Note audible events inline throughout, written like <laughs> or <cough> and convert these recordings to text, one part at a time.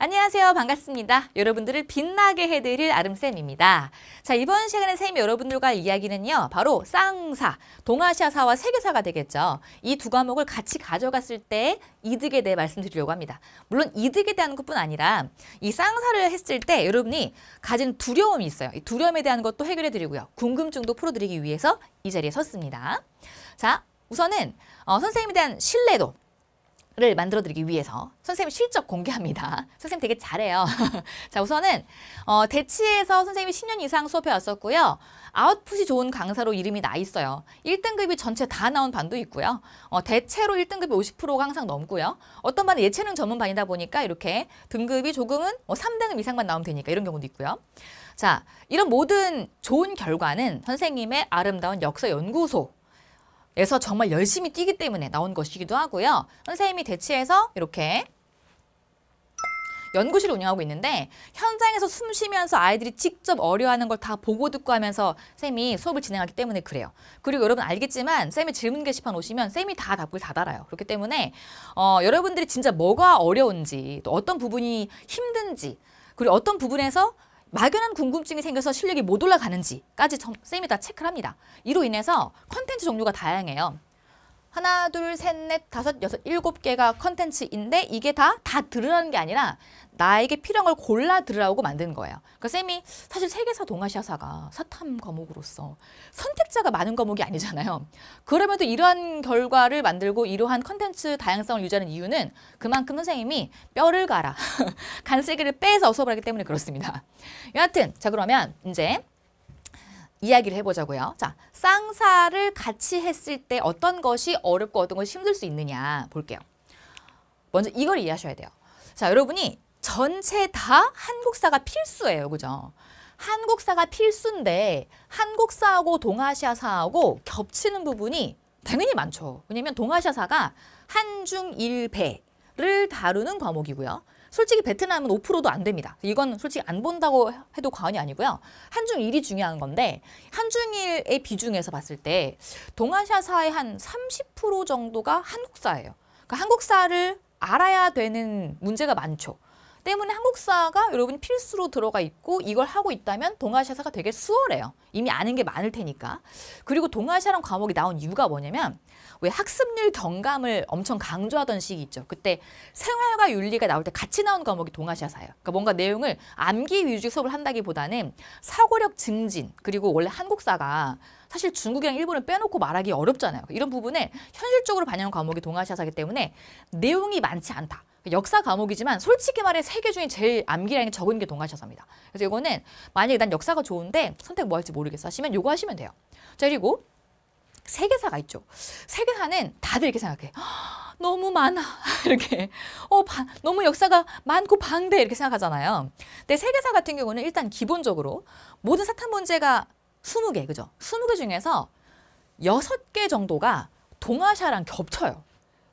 안녕하세요. 반갑습니다. 여러분들을 빛나게 해드릴 아름쌤입니다. 자, 이번 시간에 쌤이 여러분들과 할 이야기는요. 바로 쌍사, 동아시아사와 세계사가 되겠죠. 이 두 과목을 같이 가져갔을 때 이득에 대해 말씀드리려고 합니다. 물론 이득에 대한 것뿐 아니라 이 쌍사를 했을 때 여러분이 가진 두려움이 있어요. 이 두려움에 대한 것도 해결해드리고요. 궁금증도 풀어드리기 위해서 이 자리에 섰습니다. 자, 우선은 어, 선생님에 대한 신뢰도 를 만들어드리기 위해서 선생님 실적 공개합니다. <laughs> 선생님 되게 잘해요. <laughs> 자 우선은 어, 대치에서 선생님이 10년 이상 수업해 왔었고요. 아웃풋이 좋은 강사로 이름이 나 있어요. 1등급이 전체 다 나온 반도 있고요. 어, 대체로 1등급이 50%가 항상 넘고요. 어떤 반은 예체능 전문반이다 보니까 이렇게 등급이 조금은 뭐 3등급 이상만 나오면 되니까 이런 경우도 있고요. 자 이런 모든 좋은 결과는 선생님의 아름다운 역사 연구소 에서 정말 열심히 뛰기 때문에 나온 것이기도 하고요. 선생님이 대치해서 이렇게 연구실을 운영하고 있는데 현장에서 숨 쉬면서 아이들이 직접 어려워하는 걸 다 보고 듣고 하면서 쌤이 수업을 진행하기 때문에 그래요. 그리고 여러분 알겠지만 쌤의 질문 게시판 오시면 쌤이 다답글다 달아요. 그렇기 때문에 어, 여러분들이 진짜 뭐가 어려운지 또 어떤 부분이 힘든지 그리고 어떤 부분에서 막연한 궁금증이 생겨서 실력이 못 올라가는지까지 점, 쌤이 다 체크를 합니다. 이로 인해서 컨텐츠 종류가 다양해요. 하나, 둘, 셋, 넷, 다섯, 여섯, 일곱 개가 컨텐츠인데 이게 다, 다 들으라는 게 아니라 나에게 필요한 걸 골라 들으라고 만든 거예요. 그러니까 쌤이 사실 세계사 동아시아사가 사탐 과목으로서 선택자가 많은 과목이 아니잖아요. 그럼에도 이러한 결과를 만들고 이러한 컨텐츠 다양성을 유지하는 이유는 그만큼 선생님이 뼈를 갈아 <laughs> 간슬기를 빼서 수업을 하기 때문에 그렇습니다. 여하튼 자 그러면 이제 이야기를 해보자고요. 자, 쌍사를 같이 했을 때 어떤 것이 어렵고 어떤 것이 힘들 수 있느냐 볼게요. 먼저 이걸 이해하셔야 돼요. 자, 여러분이 전체 다 한국사가 필수예요. 그죠? 한국사가 필수인데 한국사하고 동아시아사하고 겹치는 부분이 당연히 많죠. 왜냐면 동아시아사가 한중일배를 다루는 과목이고요. 솔직히 베트남은 5%도 안 됩니다. 이건 솔직히 안 본다고 해도 과언이 아니고요. 한중일이 중요한 건데 한중일의 비중에서 봤을 때 동아시아사의 한 30% 정도가 한국사예요. 그러니까 한국사를 알아야 되는 문제가 많죠. 때문에 한국사가 여러분 필수로 들어가 있고 이걸 하고 있다면 동아시아사가 되게 수월해요. 이미 아는 게 많을 테니까. 그리고 동아시아란 과목이 나온 이유가 뭐냐면 왜 학습률 경감을 엄청 강조하던 시기 있죠. 그때 생활과 윤리가 나올 때 같이 나온 과목이 동아시아사예요. 그러니까 뭔가 내용을 암기 위주 수업을 한다기보다는 사고력 증진 그리고 원래 한국사가 사실 중국이랑 일본을 빼놓고 말하기 어렵잖아요. 이런 부분에 현실적으로 반영한 과목이 동아시아사기 때문에 내용이 많지 않다. 역사 과목이지만 솔직히 말해 세개 중에 제일 암기량이 적은 게 동아시아사입니다. 그래서 이거는 만약에 난 역사가 좋은데 선택 뭐 할지 모르겠어 하시면 요거 하시면 돼요. 자 그리고 세계사가 있죠. 세계사는 다들 이렇게 생각해. 너무 많아 <laughs> 이렇게 어 바, 너무 역사가 많고 방대 이렇게 생각하잖아요. 근데 세계사 같은 경우는 일단 기본적으로 모든 사탐 문제가 스무 개 그죠? 스무 개 중에서 여개 정도가 동아시아랑 겹쳐요.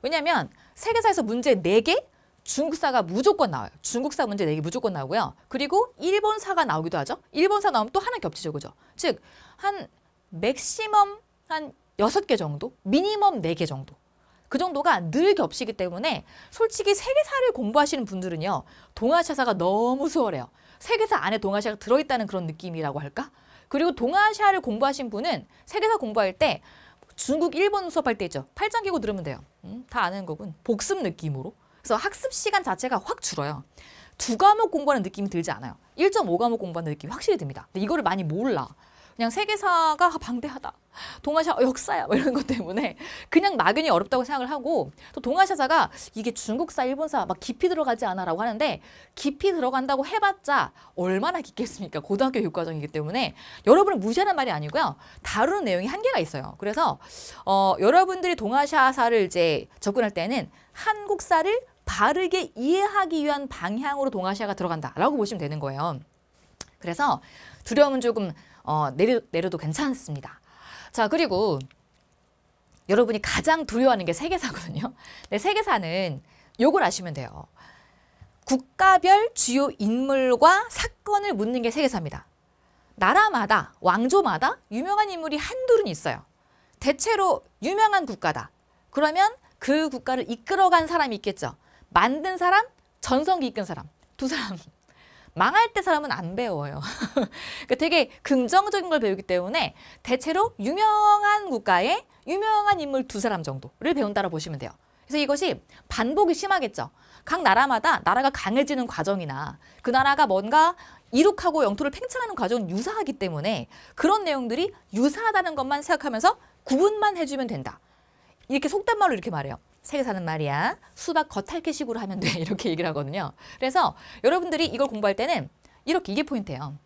왜냐면 세계사에서 문제 네개 중국사가 무조건 나와요. 중국사 문제 내기 무조건 나오고요. 그리고 일본사가 나오기도 하죠. 일본사 나오면 또 하나 겹치죠. 그죠? 즉, 한 맥시멈 한 여섯 개 정도? 미니멈 네 개 정도. 그 정도가 늘 겹치기 때문에 솔직히 세계사를 공부하시는 분들은요. 동아시아사가 너무 수월해요. 세계사 안에 동아시아가 들어있다는 그런 느낌이라고 할까? 그리고 동아시아를 공부하신 분은 세계사 공부할 때 중국, 일본 수업할 때 있죠. 팔짱 끼고 들으면 돼요. 음, 다 아는 거군. 복습 느낌으로. 그래서 학습 시간 자체가 확 줄어요. 두 과목 공부하는 느낌이 들지 않아요. 1.5과목 공부하는 느낌이 확실히 듭니다. 근데 이거를 많이 몰라. 그냥 세계사가 방대하다. 동아시아 어, 역사야 뭐 이런 것 때문에 그냥 막연히 어렵다고 생각을 하고 또 동아시아사가 이게 중국사 일본사 막 깊이 들어가지 않아라고 하는데 깊이 들어간다고 해봤자 얼마나 깊겠습니까 고등학교 교과정이기 육 때문에 여러분은 무시하는 말이 아니고요 다루는 내용이 한계가 있어요 그래서 어 여러분들이 동아시아사를 이제 접근할 때는 한국사를 바르게 이해하기 위한 방향으로 동아시아가 들어간다라고 보시면 되는 거예요. 그래서 두려움은 조금 어, 내려, 내려도 괜찮습니다. 자 그리고 여러분이 가장 두려워하는 게 세계사거든요. 네, 세계사는 요걸 아시면 돼요. 국가별 주요 인물과 사건을 묻는 게 세계사입니다. 나라마다 왕조마다 유명한 인물이 한둘은 있어요. 대체로 유명한 국가다. 그러면 그 국가를 이끌어간 사람이 있겠죠. 만든 사람, 전성기 이끈 사람 두 사람 <laughs> 망할 때 사람은 안 배워요. <laughs> 그러니까 되게 긍정적인 걸 배우기 때문에 대체로 유명한 국가의 유명한 인물 두 사람 정도를 배운다고 보시면 돼요. 그래서 이것이 반복이 심하겠죠. 각 나라마다 나라가 강해지는 과정이나 그 나라가 뭔가 이룩하고 영토를 팽창하는 과정은 유사하기 때문에 그런 내용들이 유사하다는 것만 생각하면서 구분만 해주면 된다. 이렇게 속된 말로 이렇게 말해요. 세계사는 말이야 수박 겉핥기식으로 하면 돼 <laughs> 이렇게 얘기를 하거든요. 그래서 여러분들이 이걸 공부할 때는 이렇게 이게 포인트예요.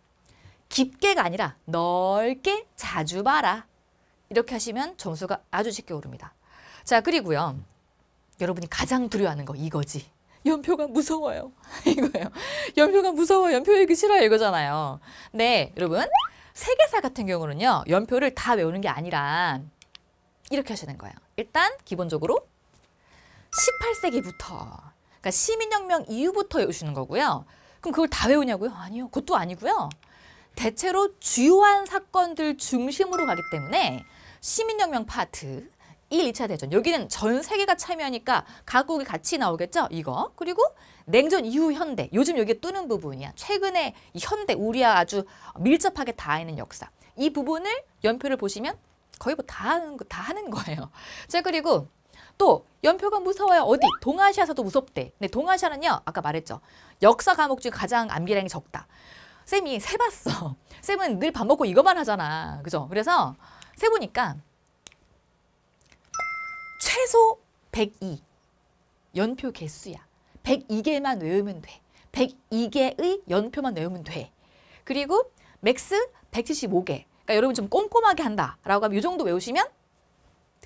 깊게가 아니라 넓게 자주 봐라. 이렇게 하시면 점수가 아주 쉽게 오릅니다. 자 그리고요. 여러분이 가장 두려워하는 거 이거지. 연표가 무서워요. <laughs> 이거예요. 연표가 무서워. 연표 얘기 싫어요. 이거잖아요. 네, 여러분. 세계사 같은 경우는요. 연표를 다 외우는 게 아니라 이렇게 하시는 거예요. 일단 기본적으로 18세기부터 그러니까 시민혁명 이후부터 외우시는 거고요. 그럼 그걸 다 외우냐고요? 아니요. 그것도 아니고요. 대체로 주요한 사건들 중심으로 가기 때문에 시민혁명 파트 1, 2차 대전 여기는 전 세계가 참여하니까 각국이 같이 나오겠죠? 이거 그리고 냉전 이후 현대 요즘 여기 뜨는 부분이야 최근에 현대 우리와 아주 밀접하게 닿아있는 역사 이 부분을 연표를 보시면 거의 뭐 다 하는, 다 하는 거예요 자 그리고 또 연표가 무서워요. 어디? 동아시아에서도 무섭대. 근데 동아시아는요. 아까 말했죠. 역사 과목 중 가장 암기량이 적다. 쌤이 세봤어. <laughs> 쌤은 늘 밥 먹고 이것만 하잖아. 그죠? 그래서 세보니까 최소 102 연표 개수야. 102개만 외우면 돼. 102개의 연표만 외우면 돼. 그리고 맥스 175개. 그러니까 여러분 좀 꼼꼼하게 한다라고 하면 이 정도 외우시면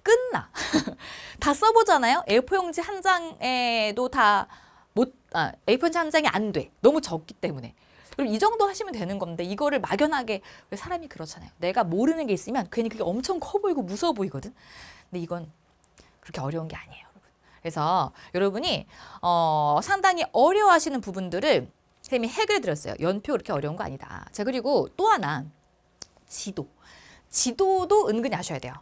끝나. <laughs> 다 써보잖아요. A4 용지 한 장에도 다 못, 아, A4 용지 한 장이 안 돼. 너무 적기 때문에. 그럼 이 정도 하시면 되는 건데 이거를 막연하게 왜 사람이 그렇잖아요. 내가 모르는 게 있으면 괜히 그게 엄청 커 보이고 무서워 보이거든. 근데 이건 그렇게 어려운 게 아니에요. 여러분. 그래서 여러분이 어, 상당히 어려워하시는 부분들을 선생님이 해결해 드렸어요. 연표 그렇게 어려운 거 아니다. 자 그리고 또 하나 지도. 지도도 은근히 아셔야 돼요.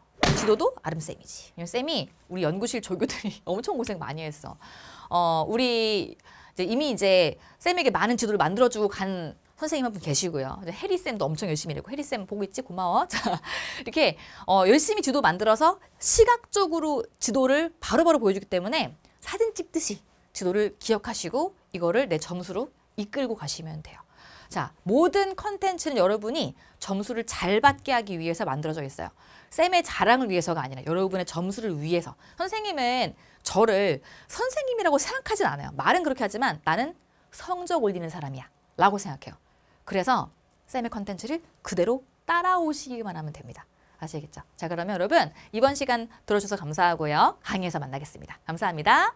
지도도 아름쌤이지. 예, 쌤이 우리 연구실 조교들이 <laughs> 엄청 고생 많이 했어. 어, 우리 이제 이미 이제 쌤에게 많은 지도를 만들어주고 간 선생님 한 분 계시고요. 해리 쌤도 엄청 열심히 일했고 해리 쌤 보고 있지 고마워. <laughs> 자 이렇게 어, 열심히 지도 만들어서 시각적으로 지도를 바로바로 바로 보여주기 때문에 사진 찍듯이 지도를 기억하시고 이거를 내 점수로 이끌고 가시면 돼요. 자, 모든 컨텐츠는 여러분이 점수를 잘 받게 하기 위해서 만들어져 있어요. 쌤의 자랑을 위해서가 아니라 여러분의 점수를 위해서. 선생님은 저를 선생님이라고 생각하진 않아요. 말은 그렇게 하지만 나는 성적 올리는 사람이야 라고 생각해요. 그래서 쌤의 컨텐츠를 그대로 따라오시기만 하면 됩니다. 아시겠죠? 자 그러면 여러분 이번 시간 들어주셔서 감사하고요. 강의에서 만나겠습니다. 감사합니다.